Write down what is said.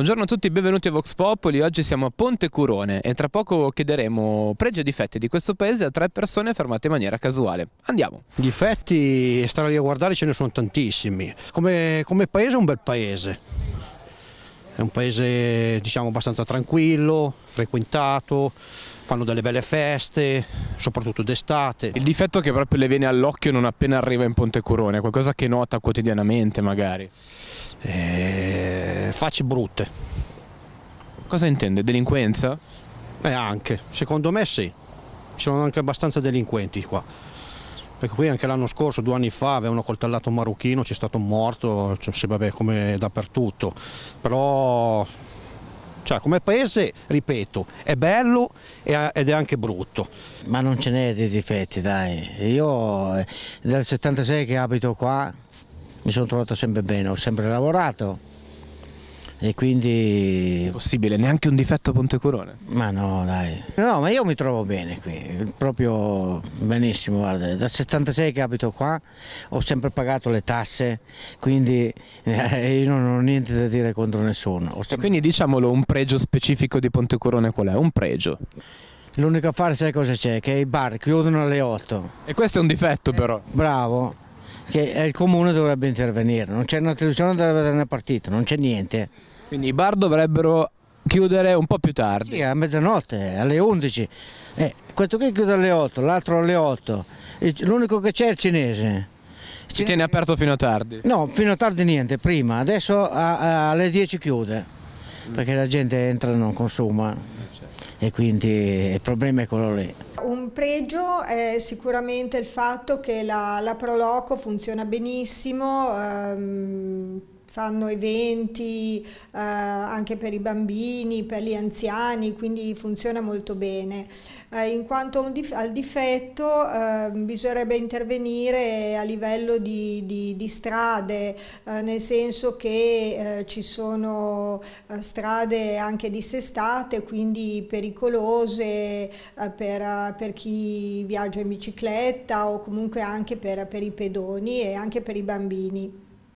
Buongiorno a tutti, benvenuti a Vox Popoli. Oggi siamo a Ponte Curone e tra poco chiederemo pregi e difetti di questo paese a tre persone fermate in maniera casuale. Andiamo. Difetti, stare lì a guardare ce ne sono tantissimi. Come, come paese è un bel paese è un paese diciamo, abbastanza tranquillo, frequentato, fanno delle belle feste, soprattutto d'estate. Il difetto è che proprio le viene all'occhio non appena arriva in Ponte Curone, qualcosa che nota quotidianamente magari. Eh, facce brutte. Cosa intende? Delinquenza? Eh anche, secondo me sì. Ci sono anche abbastanza delinquenti qua perché qui anche l'anno scorso, due anni fa, avevano coltellato un marocchino, c'è stato un morto, cioè, sì, vabbè, come dappertutto, però cioè, come paese, ripeto, è bello ed è anche brutto. Ma non ce n'è di difetti, dai. Io eh, dal 76 che abito qua mi sono trovato sempre bene, ho sempre lavorato, e quindi... Possibile, neanche un difetto a Ponte Corone? Ma no, dai. No, ma io mi trovo bene qui, proprio benissimo, guarda, dal 76 che abito qua ho sempre pagato le tasse, quindi eh, io non ho niente da dire contro nessuno. Sempre... Quindi diciamolo, un pregio specifico di Ponte Corone qual è? Un pregio? L'unico affare è cosa c'è? Che i bar chiudono alle 8. E questo è un difetto eh, però. bravo, che il comune dovrebbe intervenire, non c'è una televisione dovrebbe vedere una partita, non c'è niente. Quindi i bar dovrebbero chiudere un po' più tardi. Sì, a mezzanotte, alle 11. Eh, questo qui chiude alle 8, l'altro alle 8. L'unico che c'è è il cinese. Ci Cine... tiene aperto fino a tardi? No, fino a tardi niente, prima. Adesso a, a, alle 10 chiude, mm. perché la gente entra e non consuma. Eh, certo. E quindi il problema è quello lì. Un pregio è sicuramente il fatto che la, la Proloco funziona benissimo, ehm, fanno eventi eh, anche per i bambini, per gli anziani, quindi funziona molto bene. Eh, in quanto dif al difetto eh, bisognerebbe intervenire a livello di, di, di strade, eh, nel senso che eh, ci sono eh, strade anche dissestate, quindi pericolose per, per, chi viaggia in bicicletta o comunque anche per, per i pedoni e anche per i bambini.